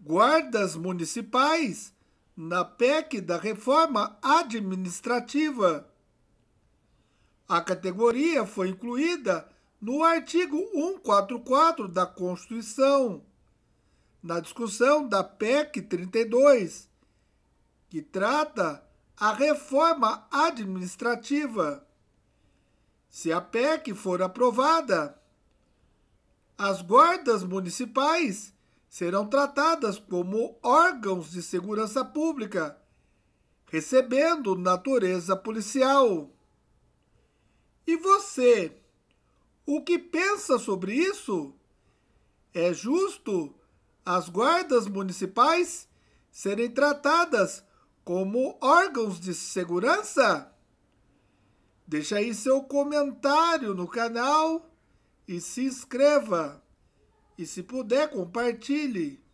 guardas municipais na PEC da reforma administrativa. A categoria foi incluída no artigo 144 da Constituição, na discussão da PEC 32, que trata a reforma administrativa. Se a PEC for aprovada, as guardas municipais serão tratadas como órgãos de segurança pública, recebendo natureza policial. E você, o que pensa sobre isso? É justo as guardas municipais serem tratadas como órgãos de segurança? Deixe aí seu comentário no canal e se inscreva. E se puder, compartilhe.